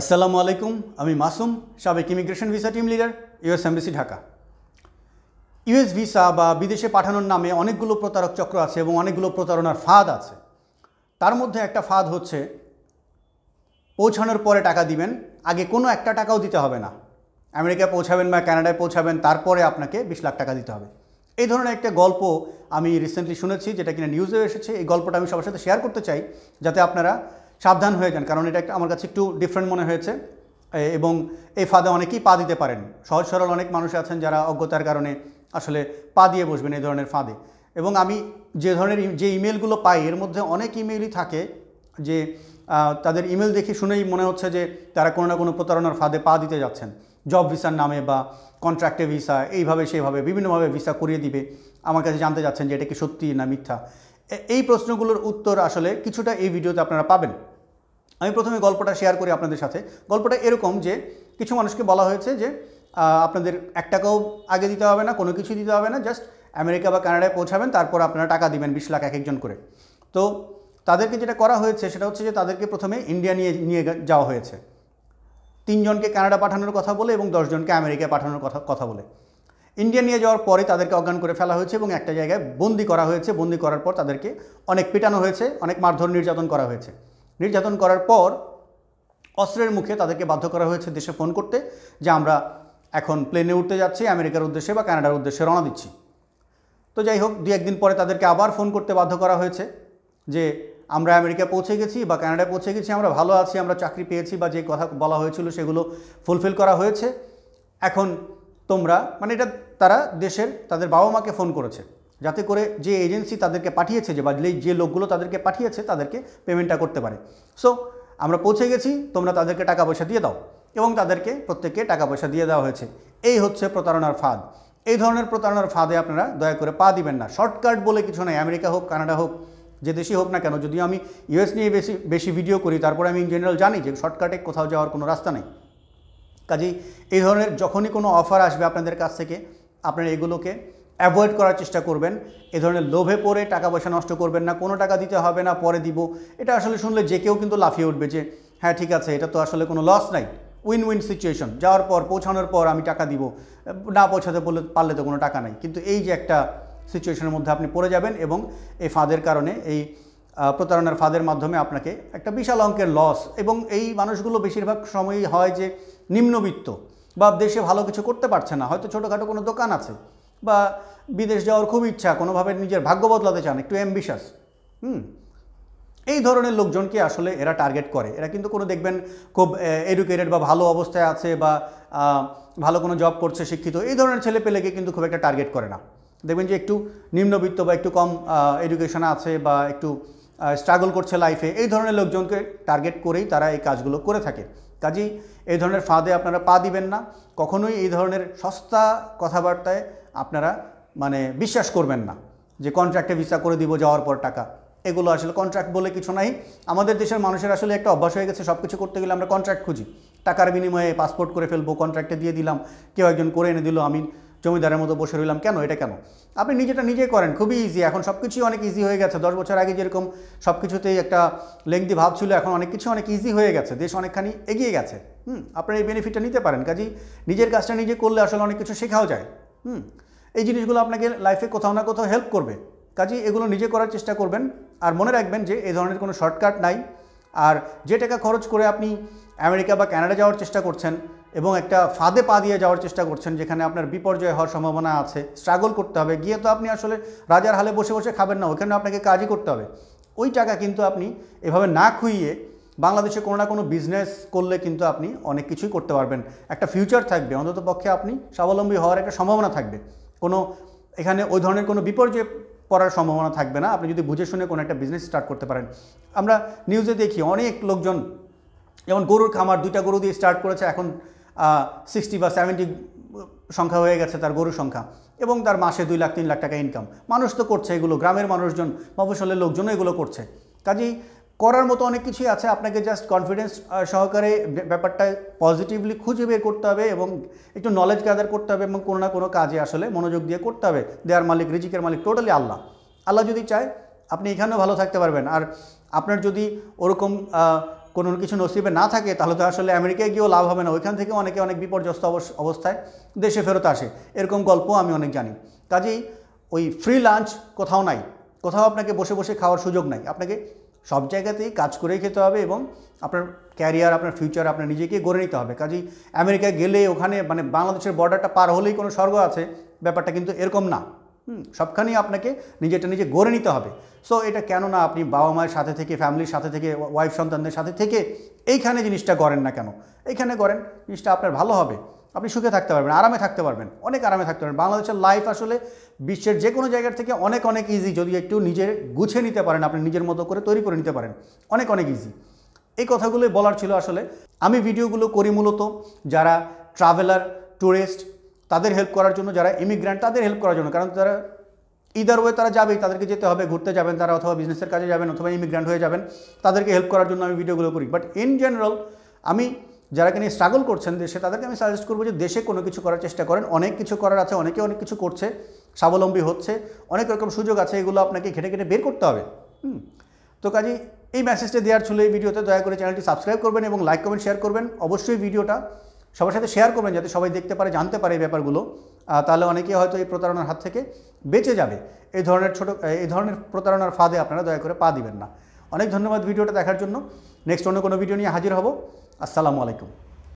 আসসালামু আলাইকুম আমি মাসুম সাবেক immigration visa team leader US MBC Dhaka US visa বা বিদেশে পাঠানোর নামে অনেকগুলো প্রতারক চক্র আছে এবং অনেকগুলো প্রতারণার ফাঁদ আছে তার মধ্যে একটা ফাঁদ হচ্ছে পৌঁছানোর পরে টাকা দিবেন আগে কোনো একটা টাকাও দিতে হবে না আমেরিকায় পৌঁছাবেন বা কানাডায় পৌঁছাবেন তারপরে আপনাকে বিশ লাখ টাকা দিতে হবে এই ধরনের একটা গল্প আমি রিসেন্টলি শুনেছি যেটা কিনা নিউজেও এসেছে এই গল্পটা আমি সবার সাথে শেয়ার করতে চাই যাতে আপনারা সাবধান হয়ে যান কারণ এটা আমার কাছে একটু ডিফারেন্ট মনে হয়েছে এবং এই ফাঁদে অনেকেই পা দিতে পারেন সহজ সরল অনেক মানুষ আছেন যারা অজ্ঞতার কারণে আসলে পা দিয়ে বসবেন এই ধরনের ফাঁদে এবং আমি যে ধরনের যে ইমেলগুলো পাই এর মধ্যে অনেক ইমেলই থাকে যে তাদের ইমেল দেখে শুনেই মনে হচ্ছে যে তারা কোনো না কোনো প্রতারণার ফাঁদে পা দিতে যাচ্ছেন জব ভিসার নামে বা কন্ট্রাক্টে ভিসা এইভাবে সেইভাবে বিভিন্নভাবে ভিসা করিয়ে দিবে আমার কাছে জানতে যাচ্ছেন যে এটা কি সত্যি না মিথ্যা এই প্রশ্নগুলোর উত্তর আসলে কিছুটা এই ভিডিওতে আপনারা পাবেন আমি প্রথমে গল্পটা শেয়ার করি আপনাদের সাথে গল্পটা এরকম যে কিছু মানুষকে বলা হয়েছে যে আপনাদের এক টাকাও আগে দিতে হবে না কোনো কিছুই দিতে হবে না জাস্ট আমেরিকা বা কানাডায় পৌঁছাবেন তারপর আপনারা টাকা দিবেন বিশ লাখ এক একজন করে তো তাদেরকে যেটা করা হয়েছে সেটা হচ্ছে যে তাদেরকে প্রথমে ইন্ডিয়া নিয়ে নিয়ে যাওয়া হয়েছে তিনজনকে কানাডা পাঠানোর কথা বলে এবং দশজনকে আমেরিকায় পাঠানোর কথা কথা বলে ইন্ডিয়া নিয়ে যাওয়ার পরে তাদেরকে অজ্ঞান করে ফেলা হয়েছে এবং একটা জায়গায় বন্দি করা হয়েছে বন্দি করার পর তাদেরকে অনেক পেটানো হয়েছে অনেক মারধর নির্যাতন করা হয়েছে নির্যাতন করার পর অস্ত্রের মুখে তাদেরকে বাধ্য করা হয়েছে দেশে ফোন করতে যে আমরা এখন প্লেনে উঠতে যাচ্ছি আমেরিকার উদ্দেশ্যে বা কানাডার উদ্দেশ্যে রওনা দিচ্ছি তো যাই হোক দু একদিন পরে তাদেরকে আবার ফোন করতে বাধ্য করা হয়েছে যে আমরা আমেরিকা পৌঁছে গেছি বা কানাডায় পৌঁছে গেছি আমরা ভালো আছি আমরা চাকরি পেয়েছি বা যে কথা বলা হয়েছিল সেগুলো ফুলফিল করা হয়েছে এখন তোমরা মানে এটা তারা দেশের তাদের বাবা মাকে ফোন করেছে যাতে করে যে এজেন্সি তাদেরকে পাঠিয়েছে যে বা যে লোকগুলো তাদেরকে পাঠিয়েছে তাদেরকে পেমেন্টটা করতে পারে সো আমরা পৌঁছে গেছি তোমরা তাদেরকে টাকা পয়সা দিয়ে দাও এবং তাদেরকে প্রত্যেককে টাকা পয়সা দিয়ে দেওয়া হয়েছে এই হচ্ছে প্রতারণার ফাঁদ এই ধরনের প্রতারণার ফাঁদে আপনারা দয়া করে পা দিবেন না শর্টকাট বলে কিছু নাই আমেরিকা হোক কানাডা হোক যে দেশই হোক না কেন যদিও আমি ইউএস নিয়ে বেশি বেশি ভিডিও করি তারপরে আমি ইন জেনারেল জানি যে শর্টকাটে কোথাও যাওয়ার কোনো রাস্তা নেই কাজেই এই ধরনের যখনই কোনো অফার আসবে আপনাদের কাছ থেকে আপনারা এগুলোকে অ্যাভয়েড করার চেষ্টা করবেন এ ধরনের লোভে পড়ে টাকা পয়সা নষ্ট করবেন না কোনো টাকা দিতে হবে না পরে দিব এটা আসলে শুনলে যে কেউ কিন্তু লাফিয়ে উঠবে যে হ্যাঁ ঠিক আছে এটা তো আসলে কোনো লস নাই উইন উইন সিচুয়েশন যাওয়ার পর পৌঁছানোর পর আমি টাকা দিব না পৌঁছাতে বললে পারলে তো কোনো টাকা নাই কিন্তু এই যে একটা সিচুয়েশনের মধ্যে আপনি পড়ে যাবেন এবং এই ফাঁদের কারণে এই প্রতারণার ফাঁদের মাধ্যমে আপনাকে একটা বিশাল অঙ্কের লস এবং এই মানুষগুলো বেশিরভাগ সময়ই হয় যে নিম্নবিত্ত বা দেশে ভালো কিছু করতে পারছে না হয়তো ছোটোখাটো কোনো দোকান আছে বা বিদেশ যাওয়ার খুব ইচ্ছা কোনোভাবে নিজের ভাগ্য বদলাতে চান একটু অ্যাম্বিশাস হুম এই ধরনের লোকজনকে আসলে এরা টার্গেট করে এরা কিন্তু কোনো দেখবেন খুব এডুকেটেড বা ভালো অবস্থায় আছে বা ভালো কোনো জব করছে শিক্ষিত এই ধরনের ছেলে পেলেকে কিন্তু খুব একটা টার্গেট করে না দেখবেন যে একটু নিম্নবিত্ত বা একটু কম এডুকেশন আছে বা একটু স্ট্রাগল করছে লাইফে এই ধরনের লোকজনকে টার্গেট করেই তারা এই কাজগুলো করে থাকে কাজেই এই ধরনের ফাঁদে আপনারা পা দিবেন না কখনোই এই ধরনের সস্তা কথাবার্তায় আপনারা মানে বিশ্বাস করবেন না যে কন্ট্রাক্টে ভিসা করে দিব যাওয়ার পর টাকা এগুলো আসলে কন্ট্রাক্ট বলে কিছু নাই আমাদের দেশের মানুষের আসলে একটা অভ্যাস হয়ে গেছে সব কিছু করতে গেলে আমরা কন্ট্রাক্ট খুঁজি টাকার বিনিময়ে পাসপোর্ট করে ফেলবো কন্ট্রাক্টে দিয়ে দিলাম কেউ একজন করে এনে দিল আমি জমিদারের মতো বসে রইলাম কেন এটা কেন আপনি নিজেটা নিজে করেন খুবই ইজি এখন সব কিছুই অনেক ইজি হয়ে গেছে দশ বছর আগে যেরকম সব কিছুতেই একটা লেংদি ভাব ছিল এখন অনেক কিছু অনেক ইজি হয়ে গেছে দেশ অনেকখানি এগিয়ে গেছে হুম আপনারা এই বেনিফিটটা নিতে পারেন কাজেই নিজের কাজটা নিজে করলে আসলে অনেক কিছু শেখাও যায় হুম এই জিনিসগুলো আপনাকে লাইফে কোথাও না কোথাও হেল্প করবে কাজে এগুলো নিজে করার চেষ্টা করবেন আর মনে রাখবেন যে এই ধরনের কোনো শর্টকাট নাই আর যে টাকা খরচ করে আপনি আমেরিকা বা ক্যানাডা যাওয়ার চেষ্টা করছেন এবং একটা ফাঁদে পা দিয়ে যাওয়ার চেষ্টা করছেন যেখানে আপনার বিপর্যয় হওয়ার সম্ভাবনা আছে স্ট্রাগল করতে হবে গিয়ে তো আপনি আসলে রাজার হালে বসে বসে খাবেন না ওখানে আপনাকে কাজই করতে হবে ওই টাকা কিন্তু আপনি এভাবে না খুইয়ে বাংলাদেশে কোনো না কোনো বিজনেস করলে কিন্তু আপনি অনেক কিছুই করতে পারবেন একটা ফিউচার থাকবে অন্তত পক্ষে আপনি স্বাবলম্বী হওয়ার একটা সম্ভাবনা থাকবে কোনো এখানে ওই ধরনের কোনো বিপর্যয় পড়ার সম্ভাবনা থাকবে না আপনি যদি বুঝে শুনে কোনো একটা বিজনেস স্টার্ট করতে পারেন আমরা নিউজে দেখি অনেক লোকজন যেমন গরুর খামার দুইটা গরু দিয়ে স্টার্ট করেছে এখন সিক্সটি বা সেভেন্টি সংখ্যা হয়ে গেছে তার গরু সংখ্যা এবং তার মাসে দুই লাখ তিন লাখ টাকা ইনকাম মানুষ তো করছে এগুলো গ্রামের মানুষজন মফসলের লোকজনও এগুলো করছে কাজেই করার মতো অনেক কিছুই আছে আপনাকে জাস্ট কনফিডেন্স সহকারে ব্যাপারটা পজিটিভলি খুঁজে বের করতে হবে এবং একটু নলেজ গ্যাদার করতে হবে এবং কোনো না কোনো কাজে আসলে মনোযোগ দিয়ে করতে হবে দেয়ার মালিক রিজিকের মালিক টোটালি আল্লাহ আল্লাহ যদি চায় আপনি এখানেও ভালো থাকতে পারবেন আর আপনার যদি ওরকম কোনো কিছু নসিবে না থাকে তাহলে তো আসলে আমেরিকায় গিয়েও লাভ হবে না ওইখান থেকে অনেকে অনেক বিপর্যস্ত অবস্থায় দেশে ফেরত আসে এরকম গল্প আমি অনেক জানি কাজেই ওই ফ্রি লাঞ্চ কোথাও নাই কোথাও আপনাকে বসে বসে খাওয়ার সুযোগ নাই আপনাকে সব জায়গাতেই কাজ করেই খেতে হবে এবং আপনার ক্যারিয়ার আপনার ফিউচার আপনার নিজেকে গড়ে নিতে হবে কাজেই আমেরিকায় গেলে ওখানে মানে বাংলাদেশের বর্ডারটা পার হলেই কোনো স্বর্গ আছে ব্যাপারটা কিন্তু এরকম না সবখানেই আপনাকে নিজেটা নিজে গড়ে নিতে হবে সো এটা কেন না আপনি বাবা মায়ের সাথে থেকে ফ্যামিলির সাথে থেকে ওয়াইফ সন্তানদের সাথে থেকে এইখানে জিনিসটা করেন না কেন এইখানে করেন জিনিসটা আপনার ভালো হবে আপনি সুখে থাকতে পারবেন আরামে থাকতে পারবেন অনেক আরামে থাকতে পারবেন বাংলাদেশের লাইফ আসলে বিশ্বের যে কোনো জায়গার থেকে অনেক অনেক ইজি যদি একটু নিজের গুছে নিতে পারেন আপনি নিজের মতো করে তৈরি করে নিতে পারেন অনেক অনেক ইজি এই কথাগুলো বলার ছিল আসলে আমি ভিডিওগুলো করি মূলত যারা ট্রাভেলার ট্যুরিস্ট তাদের হেল্প করার জন্য যারা ইমিগ্রান্ট তাদের হেল্প করার জন্য কারণ তারা ইদার ওয়ে তারা যাবেই তাদেরকে যেতে হবে ঘুরতে যাবেন তারা অথবা বিজনেসের কাজে যাবেন অথবা ইমিগ্রান্ট হয়ে যাবেন তাদেরকে হেল্প করার জন্য আমি ভিডিওগুলো করি বাট ইন জেনারেল আমি যারা কিনা স্ট্রাগল করছেন দেশে তাদেরকে আমি সাজেস্ট করবো যে দেশে কোনো কিছু করার চেষ্টা করেন অনেক কিছু করার আছে অনেকে অনেক কিছু করছে স্বাবলম্বী হচ্ছে অনেক রকম সুযোগ আছে এগুলো আপনাকে ঘেটে ঘেটে বের করতে হবে হুম তো কাজেই এই মেসেজটা দেওয়ার ছিল এই ভিডিওতে দয়া করে চ্যানেলটি সাবস্ক্রাইব করবেন এবং লাইক কমেন্ট শেয়ার করবেন অবশ্যই ভিডিওটা সবার সাথে শেয়ার করবেন যাতে সবাই দেখতে পারে জানতে পারে এই ব্যাপারগুলো তাহলে অনেকেই হয়তো এই প্রতারণার হাত থেকে বেঁচে যাবে এই ধরনের ছোটো এই ধরনের প্রতারণার ফাঁদে আপনারা দয়া করে পা দিবেন না অনেক ধন্যবাদ ভিডিওটা দেখার জন্য নেক্সট অন্য কোনো ভিডিও নিয়ে হাজির হব আসসালামু আলাইকুম